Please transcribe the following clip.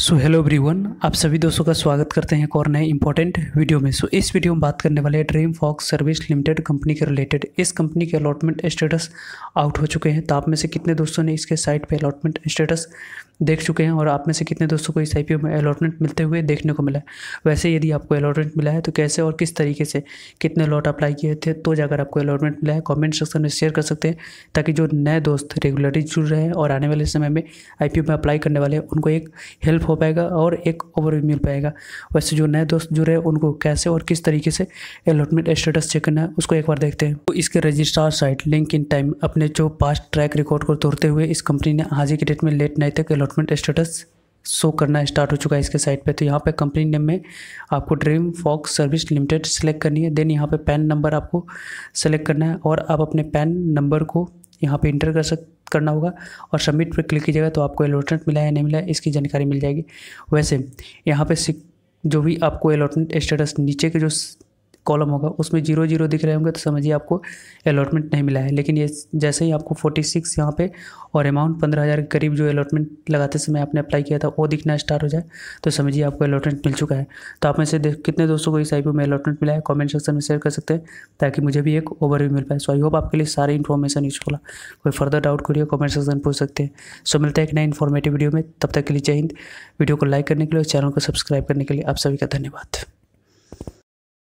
so hello everyone आप सभी दोस्तों का स्वागत करते हैं एक और नए इंपॉर्टेंट वीडियो में सो so, इस वीडियो में बात करने वाले dream fox service limited company के रिलेटेड इस कंपनी के अलॉटमेंट स्टेटस आउट हो चुके हैं तो आप में से कितने दोस्तों ने इसके साइट पे अलॉटमेंट स्टेटस देख चुके हैं और आप में से कितने दोस्तों को इस आई में अलॉटमेंट मिलते हुए देखने को मिला है वैसे यदि आपको अलॉटमेंट मिला है तो कैसे और किस तरीके से कितने लॉट अप्लाई किए थे तो जाकर आपको अलॉटमेंट मिला है कॉमेंट सेक्शन में शेयर कर सकते हैं ताकि जो नए दोस्त रेगुलरली जुड़ रहे हैं और आने वाले समय में आई में अप्लाई करने वाले उनको एक हेल्प हो पाएगा और एक ओवरव्यू मिल पाएगा वैसे जो नए दोस्त जुड़े हैं उनको कैसे और किस तरीके से अलॉटमेंट स्टेटस चेक करना है उसको एक बार देखते हैं तो इसके registrar site Link Intime अपने जो पास्ट ट्रैक रिकॉर्ड को तोड़ते हुए इस कंपनी ने ही की डेट में लेट नाइट तक अलॉटमेंट स्टेटस शो करना स्टार्ट हो चुका है इसके साइट पे तो यहाँ पे कंपनी नेम में आपको dream fox service limited select करनी है देन यहाँ पे पैन नंबर आपको सेलेक्ट करना है और आप अपने पैन नंबर को यहाँ पे इंटर कर सक करना होगा और सबमिट पर क्लिक कीजिएगा तो आपको अलॉटमेंट मिला या नहीं मिला इसकी जानकारी मिल जाएगी वैसे यहाँ पे जो भी आपको अलॉटमेंट स्टेटस नीचे के जो कॉलम होगा उसमें जीरो जीरो दिख रहे होंगे तो समझिए आपको अलॉटमेंट नहीं मिला है लेकिन ये जैसे ही आपको फोर्टी सिक्स यहाँ पर और अमाउंट पंद्रह हज़ार के करीब जो अलॉटमेंट लगाते समय आपने अप्लाई किया था वो दिखना स्टार्ट हो जाए तो समझिए आपको अलॉटमेंट मिल चुका है तो आप में से कितने दोस्तों को इस आई में अलॉटमेंट मिला है कॉमेंट सेक्शन में शेयर कर सकते हैं ताकि मुझे भी एक ओवरव्यू मिल पाए सो आई होप आपके लिए सारी इन्फॉर्मेशन यूज है कोई फर्दर डाउट करिए कॉमेंट सेक्शन पूछ सकते हैं सो मिलता है एक नए इन्फॉर्मेटिव वीडियो में तब तक के लिए जय हिंद वीडियो को लाइक करने के लिए और चैनल को सब्सक्राइब करने के लिए आप सभी का धन्यवाद